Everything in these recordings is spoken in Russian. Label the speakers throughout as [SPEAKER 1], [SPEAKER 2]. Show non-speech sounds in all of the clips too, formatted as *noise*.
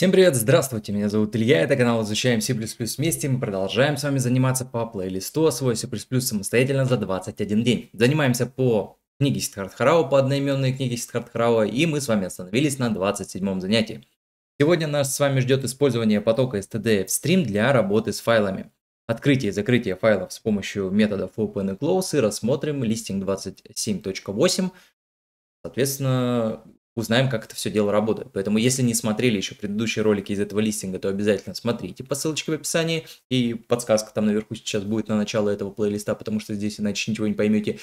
[SPEAKER 1] Всем привет, здравствуйте, меня зовут Илья, это канал «Изучаем C++ вместе», мы продолжаем с вами заниматься по плейлисту «Освой а C++ самостоятельно за 21 день». Занимаемся по книге Сидхартхарау, по одноименной книге Сидхартхарау, и мы с вами остановились на 27 занятии. Сегодня нас с вами ждет использование потока STDF Stream для работы с файлами. Открытие и закрытие файлов с помощью методов open и close и рассмотрим листинг 27.8, соответственно, узнаем, как это все дело работает. Поэтому, если не смотрели еще предыдущие ролики из этого листинга, то обязательно смотрите по ссылочке в описании. И подсказка там наверху сейчас будет на начало этого плейлиста, потому что здесь иначе ничего не поймете.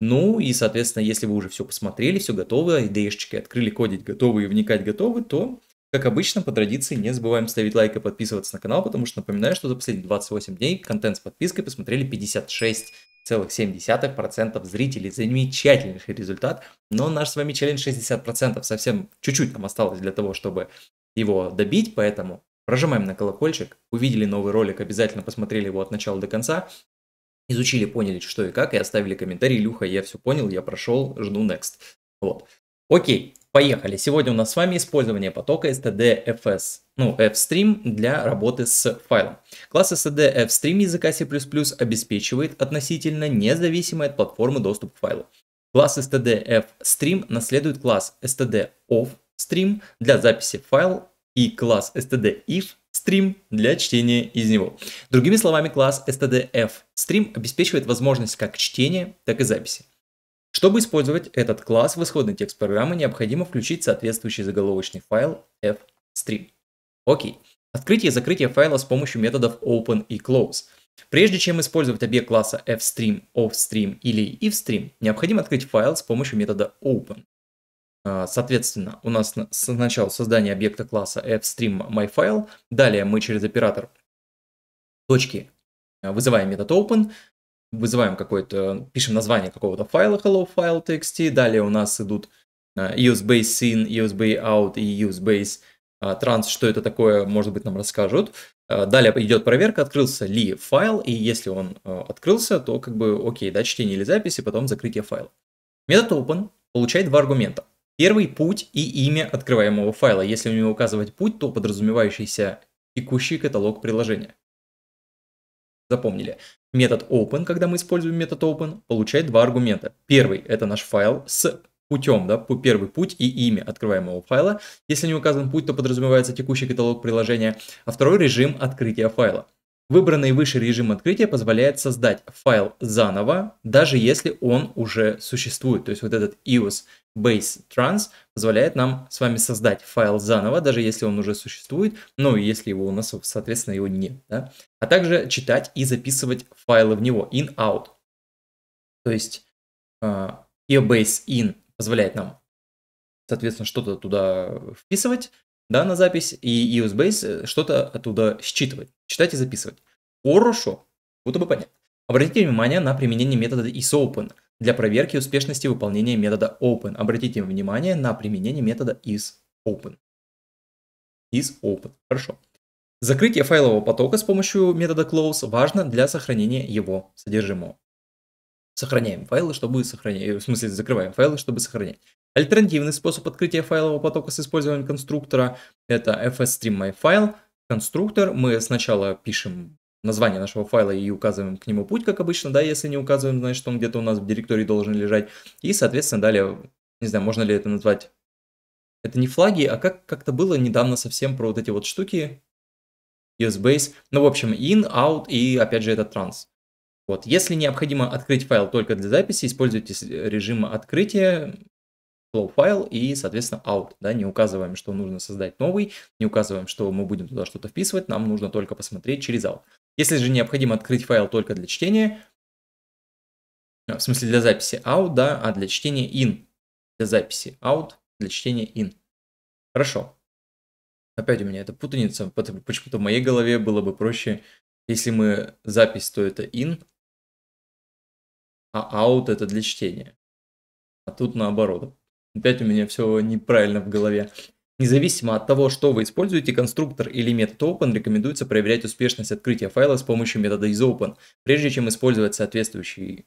[SPEAKER 1] Ну и, соответственно, если вы уже все посмотрели, все готово, идеешечки открыли, кодить готовы и вникать готовы, то как обычно, по традиции, не забываем ставить лайк и подписываться на канал, потому что напоминаю, что за последние 28 дней контент с подпиской посмотрели 56,7% зрителей. замечательный результат. Но наш с вами челлендж 60%. Совсем чуть-чуть нам осталось для того, чтобы его добить, поэтому прожимаем на колокольчик. Увидели новый ролик, обязательно посмотрели его от начала до конца. Изучили, поняли, что и как, и оставили комментарий. Люха, я все понял, я прошел, жду next. Вот. Окей, Поехали! Сегодня у нас с вами использование потока std.fs, ну, fstream для работы с файлом. Класс std.fstream языка C++ обеспечивает относительно независимый от платформы доступ к файлу. Класс std.fstream наследует класс std::ofstream для записи файла и класс std::ifstream для чтения из него. Другими словами, класс std::fstream обеспечивает возможность как чтения, так и записи. Чтобы использовать этот класс в исходный текст программы, необходимо включить соответствующий заголовочный файл fstream. Окей. Открытие и закрытие файла с помощью методов open и close. Прежде чем использовать объект класса fstream, offstream или ifstream, необходимо открыть файл с помощью метода open. А, соответственно, у нас сначала создание объекта класса fstream myFile, далее мы через оператор точки а, вызываем метод open, вызываем какой то пишем название какого-то файла hello file txt, далее у нас идут usebase in, usebase out и usebase э, trans что это такое, может быть, нам расскажут. Э, далее идет проверка, открылся ли файл, и если он э, открылся, то как бы окей, да, чтение или запись, и потом закрытие файла. Метод open получает два аргумента. Первый – путь и имя открываемого файла. Если у него указывать путь, то подразумевающийся текущий каталог приложения. Запомнили. Метод open, когда мы используем метод open, получает два аргумента. Первый – это наш файл с путем, да, первый путь и имя открываемого файла. Если не указан путь, то подразумевается текущий каталог приложения. А второй – режим открытия файла. Выбранный выше режим открытия позволяет создать файл заново, даже если он уже существует. То есть вот этот EOS Base Trans позволяет нам с вами создать файл заново, даже если он уже существует, ну и если его у нас, соответственно, его нет. Да? А также читать и записывать файлы в него, in-out. То есть uh, а, EOBase in позволяет нам, соответственно, что-то туда вписывать, да, на запись, и EOSBase э, что-то оттуда считывать, читать и записывать. Хорошо, будто бы понятно. Обратите внимание на применение метода isOpen для проверки успешности выполнения метода open. Обратите внимание на применение метода isOpen. isOpen, хорошо. Закрытие файлового потока с помощью метода close важно для сохранения его содержимого. Сохраняем файлы, чтобы сохранять, э, в смысле закрываем файлы, чтобы сохранять. Альтернативный способ открытия файлового потока с использованием конструктора – это fs-stream-myfile. Конструктор, мы сначала пишем название нашего файла и указываем к нему путь, как обычно, да, если не указываем, значит, он где-то у нас в директории должен лежать. И, соответственно, далее, не знаю, можно ли это назвать, это не флаги, а как как-то было недавно совсем про вот эти вот штуки, usbase, ну, в общем, in, out и, опять же, это trans. Вот. Если необходимо открыть файл только для записи, используйте режим открытия, flow файл и, соответственно, out. Да? Не указываем, что нужно создать новый, не указываем, что мы будем туда что-то вписывать, нам нужно только посмотреть через out. Если же необходимо открыть файл только для чтения, э, в смысле для записи out, да, а для чтения in. Для записи out, для чтения in. Хорошо. Опять у меня эта путаница, почему-то в моей голове было бы проще, если мы запись, то это in, а out а это для чтения. А тут наоборот. Опять у меня все неправильно в голове. Независимо от того, что вы используете, конструктор или метод open, рекомендуется проверять успешность открытия файла с помощью метода isOpen, прежде чем использовать соответствующий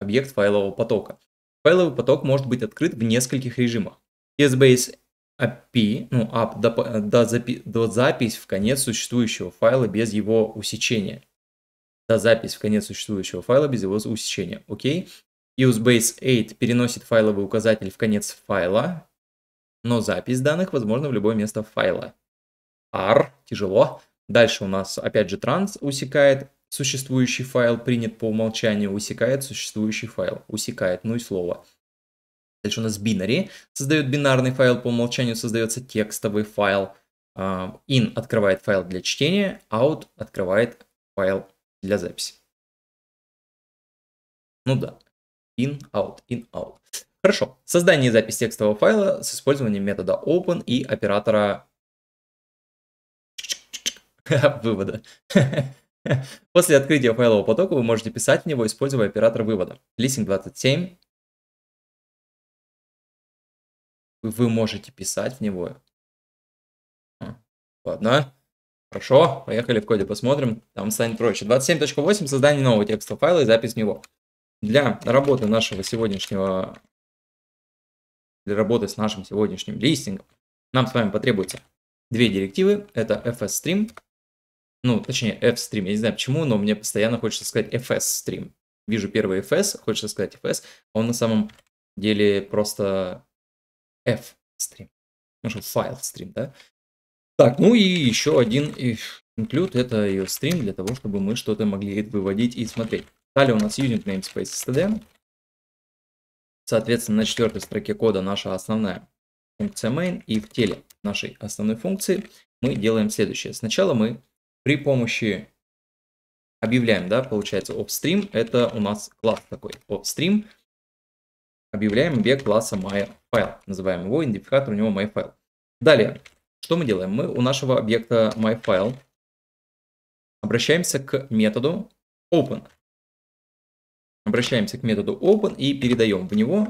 [SPEAKER 1] объект файлового потока. Файловый поток может быть открыт в нескольких режимах. CSBase API, ну, app, до, э, до, запи, до запись в конец существующего файла без его усечения за запись в конец существующего файла без его усечения. Окей. UseBase8 переносит файловый указатель в конец файла, но запись данных возможна в любое место файла. R, тяжело. Дальше у нас опять же транс усекает существующий файл, принят по умолчанию, усекает существующий файл, усекает, ну и слово. Дальше у нас binary, создает бинарный файл, по умолчанию создается текстовый
[SPEAKER 2] файл. А, in открывает файл для чтения, out открывает файл для записи. Ну да. In, out,
[SPEAKER 1] in, out. Хорошо. Создание и запись текстового файла с использованием метода open и оператора *laughs* вывода. *laughs* После открытия файлового потока вы можете писать в него, используя оператор вывода. Листинг 27.
[SPEAKER 2] Вы можете писать в него. Ладно. Хорошо, поехали в коде посмотрим, там станет
[SPEAKER 1] проще. 27.8 создание нового текстового файла и запись в него. Для работы нашего сегодняшнего, для работы с нашим сегодняшним листингом нам с вами потребуется две директивы. Это fs stream. ну, точнее stream. я не знаю почему, но мне постоянно хочется сказать fs stream. Вижу первый fs, хочется сказать fs, а он на самом деле просто f stream. Ну что, файл-стрим, да? Так, ну и еще один инклюд – это ее стрим для того, чтобы мы что-то могли выводить и смотреть. Далее у нас unit namespace std. Соответственно, на четвертой строке кода наша основная функция main и в теле нашей основной функции мы делаем следующее. Сначала мы при помощи объявляем, да, получается, obstream, это у нас класс такой, obstream, объявляем объект класса myFile, называем его, идентификатор у него myFile. Далее, что мы делаем? Мы у нашего объекта myFile обращаемся к методу open. Обращаемся к методу open и передаем
[SPEAKER 2] в него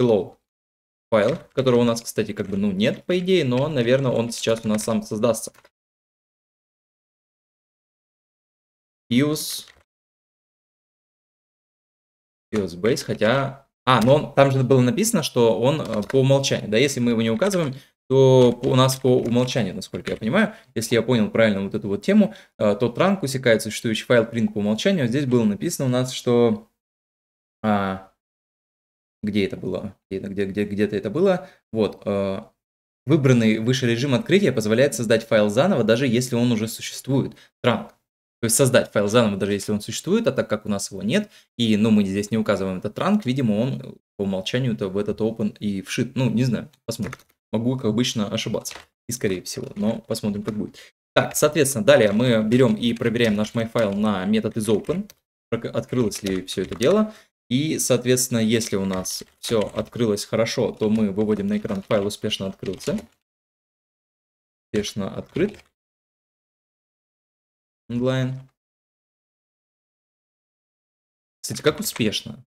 [SPEAKER 2] hello файл, которого у нас, кстати, как бы ну нет, по идее, но, наверное, он сейчас у нас сам создастся. Use use base, хотя...
[SPEAKER 1] А, но он, там же было написано, что он э, по умолчанию. Да, если мы его не указываем, то у нас по умолчанию, насколько я понимаю, если я понял правильно вот эту вот тему, э, то транк усекает существующий файл print по умолчанию. Здесь было написано у нас, что... А, где это было? Где-то где, где, где это было. Вот. Э, выбранный выше режим открытия позволяет создать файл заново, даже если он уже существует. Транк. То есть создать файл заново, даже если он существует, а так как у нас его нет, и ну, мы здесь не указываем этот транк, видимо, он по умолчанию-то в этот open и вшит. Ну, не знаю, посмотрим. Могу, как обычно, ошибаться. И скорее всего, но посмотрим, как будет. Так, соответственно, далее мы берем и проверяем наш MyFile на метод из open. Открылось ли все это дело. И, соответственно, если
[SPEAKER 2] у нас все открылось хорошо, то мы выводим на экран файл успешно открылся. Успешно открыт. Онлайн. Кстати, как успешно?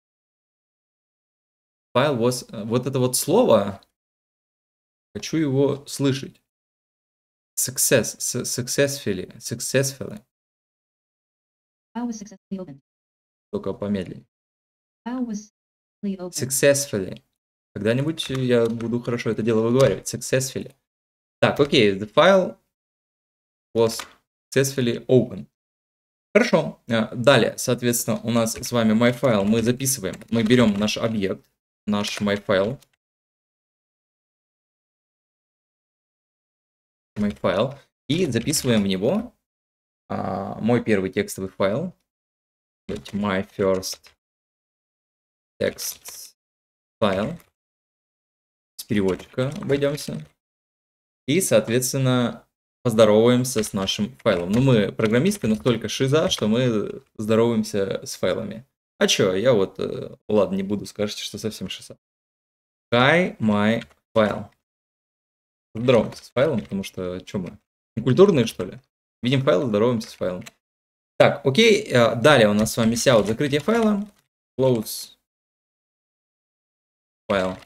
[SPEAKER 2] Файл was... Э, вот это вот слово Хочу его слышать. Success, successfully, successfully. How was successfully opened? Только помедленнее. How was opened?
[SPEAKER 1] Successfully. Когда-нибудь я буду хорошо это дело выговаривать. Successfully. Так, окей, the file was successfully opened. Хорошо. А, далее, соответственно, у нас с вами MyFile. Мы записываем, мы берем наш
[SPEAKER 2] объект, наш MyFile. мой файл и записываем в него а, мой первый текстовый файл. My first text файл. С переводчика обойдемся.
[SPEAKER 1] И, соответственно, поздороваемся с нашим файлом. Ну, мы программисты настолько шиза, что мы здороваемся с файлами. А чё, я вот, э, ладно, не буду, скажите что совсем шиза. Hi, my file здороваемся с файлом, потому что что мы? Культурные, что ли? Видим файл, здороваемся с файлом. Так, окей, э, далее у нас с вами сяут закрытие файла, close файл.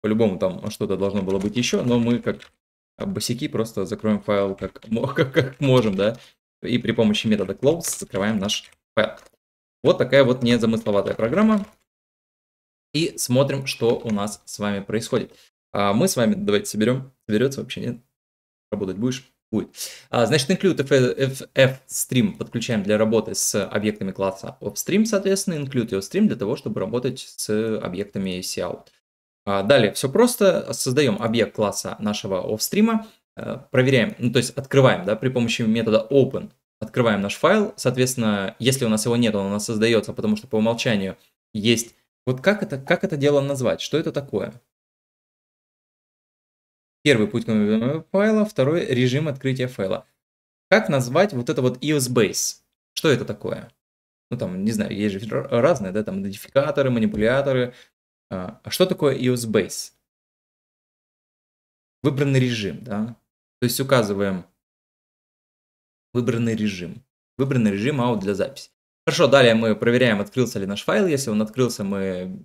[SPEAKER 1] По-любому там что-то должно было быть еще, но мы как босики просто закроем файл как, *laughs* как, как можем, да, и при помощи метода close закрываем наш файл. Вот такая вот незамысловатая программа. И смотрим, что у нас с вами происходит. А мы с вами давайте соберем. Соберется вообще, нет? Работать будешь? Будет. А, значит, include FF, FF подключаем для работы с объектами класса offStream, соответственно, include stream для того, чтобы работать с объектами cout. А, далее, все просто. Создаем объект класса нашего offStream, э, проверяем, ну, то есть открываем, да, при помощи метода open открываем наш файл. Соответственно, если у нас его нет, он у нас создается, потому что по умолчанию есть... Вот как это, как это дело назвать? Что это такое? Первый путь к наблюдению файла, второй режим открытия файла. Как назвать вот это вот EOSBase? Что это такое? Ну там, не знаю, есть же разные, да, там модификаторы, манипуляторы.
[SPEAKER 2] А, а что такое EOSBase? Выбранный режим, да? То есть указываем выбранный режим. Выбранный
[SPEAKER 1] режим аут для записи. Хорошо, далее мы проверяем, открылся ли наш файл. Если он открылся, мы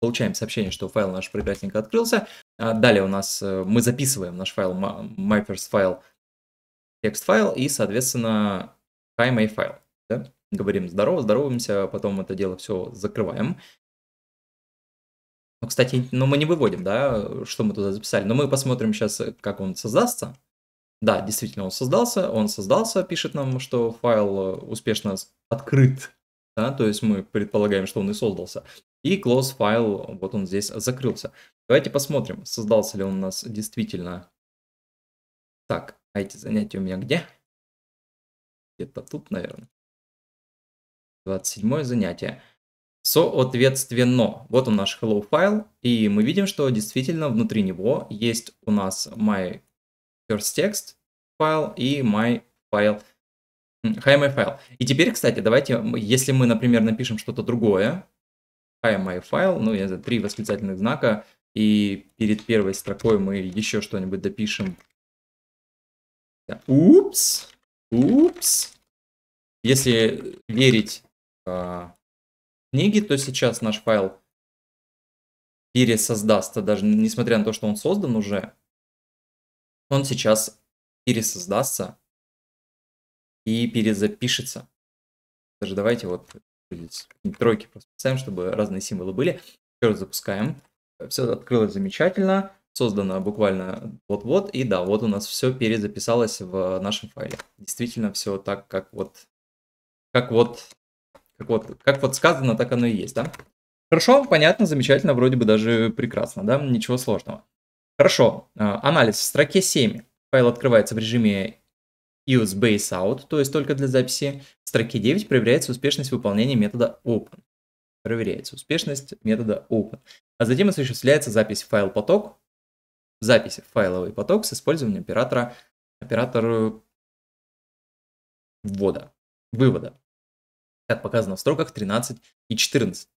[SPEAKER 1] получаем сообщение, что файл наш прекрасненько открылся. А, далее у нас э, мы записываем наш файл my first file текст файл и, соответственно, hi my файл. Да? Говорим здорово, здороваемся, а потом это дело все закрываем. Ну, кстати, ну, мы не выводим, да, что мы туда записали, но мы посмотрим сейчас, э, как он создастся. Да, действительно, он создался, он создался, пишет нам, что файл э, успешно открыт, да, то есть мы предполагаем, что он и создался. И close файл, вот он здесь закрылся. Давайте посмотрим, создался ли он у нас действительно.
[SPEAKER 2] Так, а эти занятия у меня где? Где-то тут, наверное. 27 занятие. Соответственно, вот
[SPEAKER 1] у наш hello файл, и мы видим, что действительно внутри него есть у нас my first text файл и my файл hi my файл. И теперь, кстати, давайте, если мы, например, напишем что-то другое, MyFile, ну, это три восклицательных знака, и перед первой строкой мы еще что-нибудь допишем.
[SPEAKER 2] Упс, упс. Если верить э, книге, то сейчас наш файл
[SPEAKER 1] пересоздастся, даже несмотря на то, что он создан уже, он сейчас пересоздастся и перезапишется. Даже давайте вот тройки просто писаем, чтобы разные символы были. Еще раз запускаем. Все открылось замечательно, создано буквально вот-вот, и да, вот у нас все перезаписалось в нашем файле. Действительно все так, как вот, как вот, как вот, как вот сказано, так оно и есть, да? Хорошо, понятно, замечательно, вроде бы даже прекрасно, да, ничего сложного. Хорошо, а, анализ в строке 7. Файл открывается в режиме use base out, то есть только для записи, в строке 9 проверяется успешность выполнения метода open. Проверяется успешность метода open. А затем осуществляется запись в файл поток, записи файловый поток с использованием оператора, оператора ввода, вывода, как показано в строках 13 и 14.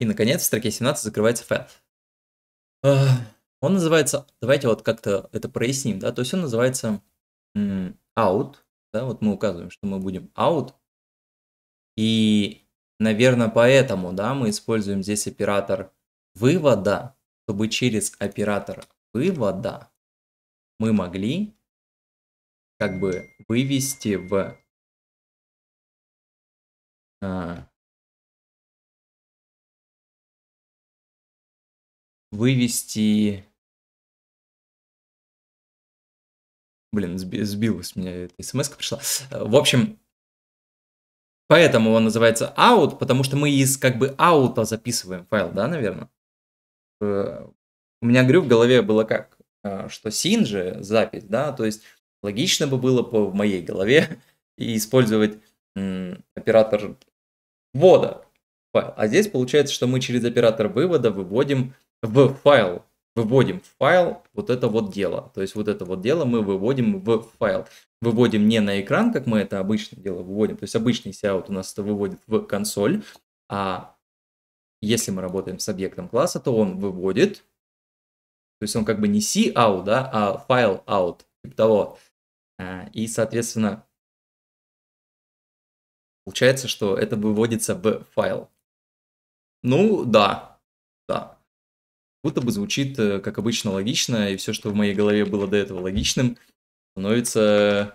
[SPEAKER 1] И, наконец, в строке 17 закрывается файл. Он называется, давайте вот как-то это проясним, да, то есть он называется out, да, вот мы указываем, что мы будем out, и, наверное, поэтому, да, мы используем здесь оператор
[SPEAKER 2] вывода, чтобы через оператор вывода мы могли как бы вывести в а, вывести Блин, сбилась меня эта смс пришла. Э, в общем,
[SPEAKER 1] поэтому он называется out, потому что мы из как бы аута записываем файл, да, наверное? Э, у меня, говорю, в голове было как? Э, что син же запись, да, то есть логично бы было по в моей голове *laughs* использовать оператор ввода файл. А здесь получается, что мы через оператор вывода выводим в файл выводим в файл вот это вот дело. То есть вот это вот дело мы выводим в файл. Выводим не на экран, как мы это обычно дело выводим. То есть обычный Seout у нас это выводит в консоль. А если мы работаем с объектом класса, то он выводит. То есть он как бы не C-out, да, а файл
[SPEAKER 2] out, типа того. А, и, соответственно, получается, что это выводится в файл. Ну, да,
[SPEAKER 1] будто бы звучит, э, как обычно, логично, и все, что в моей голове было до этого логичным, становится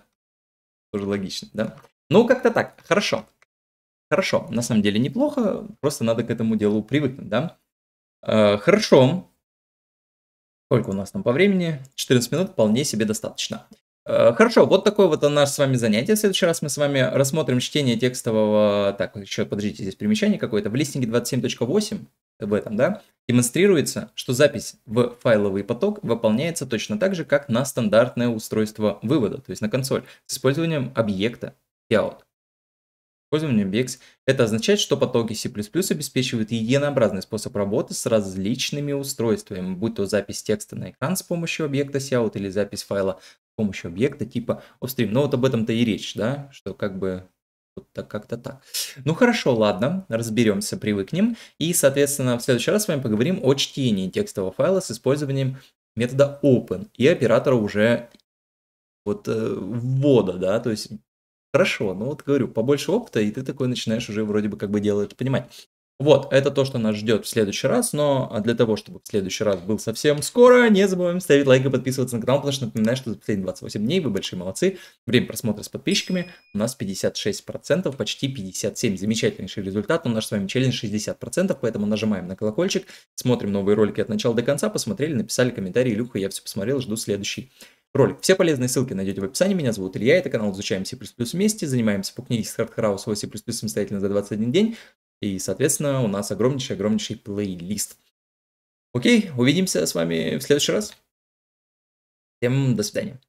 [SPEAKER 1] тоже логичным, да? Ну, как-то так, хорошо. Хорошо, на самом деле неплохо, просто надо к этому делу привыкнуть, да? Э, хорошо. Сколько у нас там по времени? 14 минут вполне себе достаточно. Э, хорошо, вот такое вот наше с вами занятие. В следующий раз мы с вами рассмотрим чтение текстового... Так, еще, подождите, здесь примечание какое-то. В листинге 27.8 в этом, да, демонстрируется, что запись в файловый поток выполняется точно так же, как на стандартное устройство вывода, то есть на консоль, с использованием объекта cout. Использование BX это означает, что потоки C++ обеспечивают единообразный способ работы с различными устройствами, будь то запись текста на экран с помощью объекта cout или запись файла с помощью объекта типа upstream. Но ну, вот об этом-то и речь, да, что как бы вот так как-то так. Ну хорошо, ладно, разберемся, привыкнем. И, соответственно, в следующий раз с вами поговорим о чтении текстового файла с использованием метода open и оператора уже вот э, ввода, да, то есть хорошо, ну вот говорю, побольше опыта, и ты такой начинаешь уже вроде бы как бы делать, понимать. Вот, это то, что нас ждет в следующий раз, но а, для того, чтобы в следующий раз был совсем скоро, не забываем ставить лайк и подписываться на канал, потому что напоминаю, что за последние 28 дней вы большие молодцы. Время просмотра с подписчиками у нас 56%, почти 57%. Замечательнейший результат, У нас с вами челлендж 60%, поэтому нажимаем на колокольчик, смотрим новые ролики от начала до конца, посмотрели, написали комментарии, Илюха, я все посмотрел, жду следующий ролик. Все полезные ссылки найдете в описании. Меня зовут Илья, это канал «Изучаем C++ вместе». Занимаемся по книге с Hard House C++ самостоятельно за 21 день. И, соответственно, у нас огромнейший-огромнейший плейлист.
[SPEAKER 2] Окей, увидимся с вами в следующий раз. Всем до свидания.